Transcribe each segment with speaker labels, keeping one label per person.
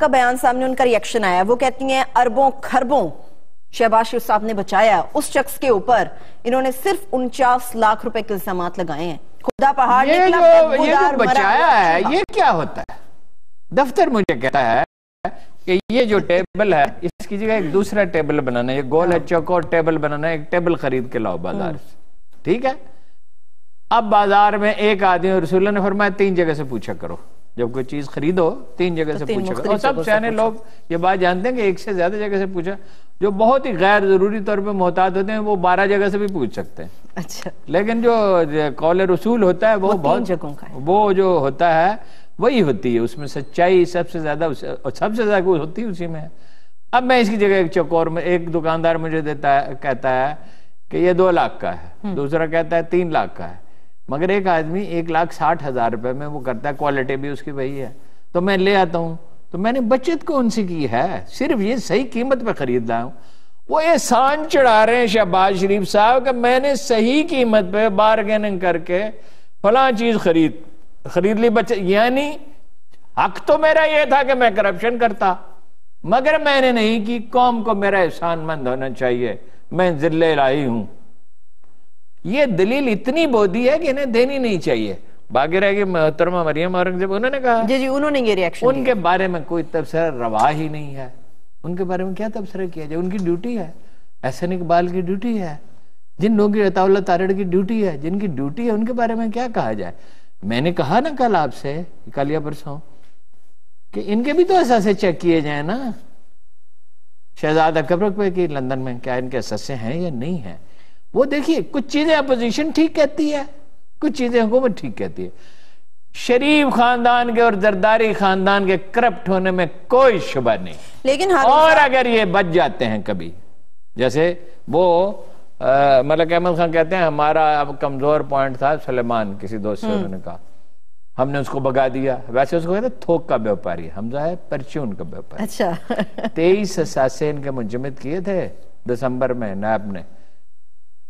Speaker 1: का बयान सामने उनका रिएक्शन आया वो कहती हैं अरबों खरबों शहबाज शरीफ साहब ने बचाया उस शख्स के ऊपर इन्होंने सिर्फ उनचास लाख रुपए के इल्जाम लगाए हैं खुदा पहाड़ ये जो, ये जो बचाया है ये
Speaker 2: क्या होता है दफ्तर मुझे कहता है कि ये जो टेबल है इसकी जगह एक दूसरा टेबल बनाना ये गोल है हाँ। चौकोर टेबल बनाना एक टेबल खरीद के लाओ बाजार हम्म। से ठीक है अब बाजार में एक आदमी रसूल ने फरमाया तीन जगह से पूछा करो जब कोई चीज खरीदो तीन जगह तो से पूछेगा और सब सियाने लोग ये बात जानते हैं कि एक से ज्यादा जगह से पूछा जो बहुत ही गैर जरूरी तौर पे मोहताज होते हैं वो बारह जगह से भी पूछ सकते हैं अच्छा लेकिन जो कौल रसूल होता है वो, वो बहुत जगहों का वो जो होता है वही होती है उसमें सच्चाई सबसे ज्यादा और सबसे ज्यादा होती है उसी में अब मैं इसकी जगह एक चकोर में एक दुकानदार मुझे देता है कहता है कि ये दो लाख का है हम्म। दूसरा कहता है तीन लाख का है मगर एक आदमी एक लाख साठ हजार रुपये में वो करता है क्वालिटी भी उसकी वही है तो मैं ले आता हूं तो मैंने बचत कौन सी की है सिर्फ ये सही कीमत पे खरीद रहा हूं वो एहसान चढ़ा रहे हैं शहबाज शरीफ साहब कि मैंने सही कीमत पे बारगेनिंग करके फला चीज खरीद खरीद ली बचत यानी हक तो मेरा यह था कि मैं करप्शन करता मगर मैंने नहीं की कौम को मेरा एहसान मंद होना चाहिए मैं जिले लाई हूं ये दलील इतनी बोधी है कि इन्हें देनी नहीं चाहिए बाकी रह मोहतरमा मरियम औरंगजेब उन्होंने कहा जी जी उन्होंने ये रिएक्शन उनके बारे में कोई तबसरा रवा ही नहीं है उनके बारे में क्या तबसरा किया जाए उनकी ड्यूटी है एहसन इकबाल की ड्यूटी है जिन लोगों की अताउल्ला तारड़ की ड्यूटी है जिनकी ड्यूटी है उनके बारे में क्या कहा जाए मैंने कहा ना कल आपसे कल या परसों कि इनके भी तो ऐसा चेक किए जाए ना शहजादा कब्रक पे की लंदन में क्या इनके सस्य हैं या नहीं है वो देखिए कुछ चीज़ें अपोजिशन ठीक कहती है कुछ चीज़ें हुकूमत ठीक कहती है शरीफ खानदान के और जरदारी खानदान के करप्ट होने में कोई शुबा नहीं लेकिन और अगर ये बच जाते हैं कभी जैसे वो मलक अहमद खान कहते हैं हमारा अब कमजोर पॉइंट था सलेमान किसी दोस्त से हम्म। उन्होंने कहा हमने उसको भगा दिया वैसे उसको कहते थोक का व्यापारी हमजा है परचून का व्यापारी
Speaker 1: अच्छा
Speaker 2: तेईस असासे इनके मुंजमद किए थे दिसंबर में नैब ने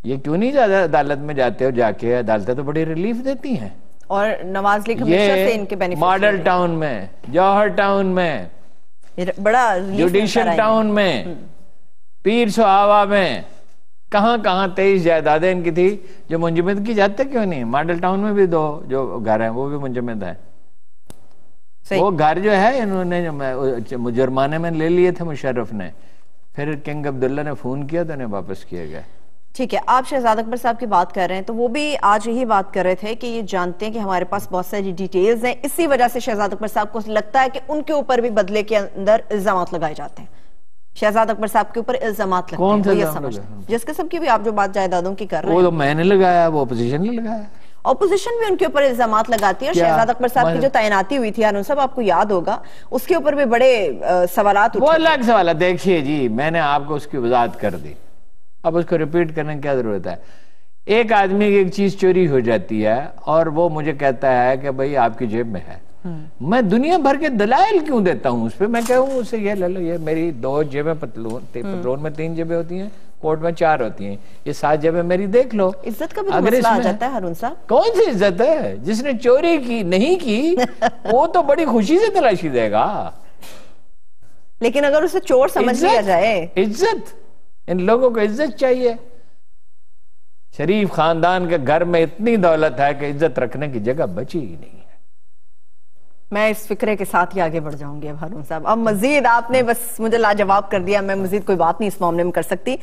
Speaker 2: ये क्यों नहीं ज्यादा अदालत में जाते हो जाके अदालतें तो बड़ी रिलीफ देती हैं
Speaker 1: और नवाज लीग हमेशा से इनके बेनिफिट मॉडल
Speaker 2: टाउन में जौहर टाउन में बड़ा जुडिशियल टाउन में हम्म। पीर सुहावा में कहा कहा तेईस जायदादें इनकी थी जो मुंजमद की जाते क्यों नहीं मॉडल टाउन में भी दो जो घर है वो भी मुंजमद है वो घर जो है इन्होंने मुजुर्माने में ले लिए थे मुशर्रफ ने फिर किंग अब्दुल्ला ने फोन किया तो इन्हें वापस किया गया
Speaker 1: ठीक है आप शहजाद अकबर साहब की बात कर रहे हैं तो वो भी आज यही बात कर रहे थे कि ये जानते हैं कि हमारे पास बहुत सारी डिटेल्स हैं इसी वजह से शहजाद अकबर साहब को लगता है कि उनके ऊपर भी बदले के अंदर इल्जाम लगाए जाते हैं शहजाद अकबर साहब के ऊपर इल्जाम जिस किस्म की भी आप जो बात जायदादों की कर रहे हैं तो
Speaker 2: मैंने लगाया वो अपोजिशन ने लगाया
Speaker 1: ऑपोजिशन भी उनके ऊपर इल्जाम लगाती है और शहजाद अकबर साहब की जो तैनाती हुई थी सब आपको याद होगा उसके ऊपर भी बड़े
Speaker 2: सवाल अलग सवाल देखिए जी मैंने आपको उसकी वजात कर दी अब उसको रिपीट करने की क्या ज़रूरत है एक आदमी की एक चीज़ चोरी हो जाती है और वो मुझे कहता है कि भाई आपकी जेब में है हम्म। मैं दुनिया भर के दलाल क्यों देता हूँ उस पर मैं कहूँ उसे ये ले लो ये मेरी दो जेबें पतलून हम्म। पतलून में तीन जेबें होती हैं कोर्ट में चार होती हैं ये सात जेबें मेरी देख लो इज्जत का भी तो मसला आ जाता है हरुण साहब कौन सी इज्जत है जिसने चोरी की नहीं की वो तो बड़ी खुशी से तलाशी देगा लेकिन अगर उसे चोर समझ लिया जाए इज्जत इन लोगों को इज्जत चाहिए शरीफ खानदान के घर में इतनी दौलत है कि इज्जत रखने की जगह बची ही नहीं है
Speaker 1: मैं इस फिक्रे के साथ ही आगे बढ़ जाऊंगी अब हारून साहब अब मजीद आपने बस मुझे लाजवाब कर दिया मैं मजीद कोई बात नहीं इस मामले में कर सकती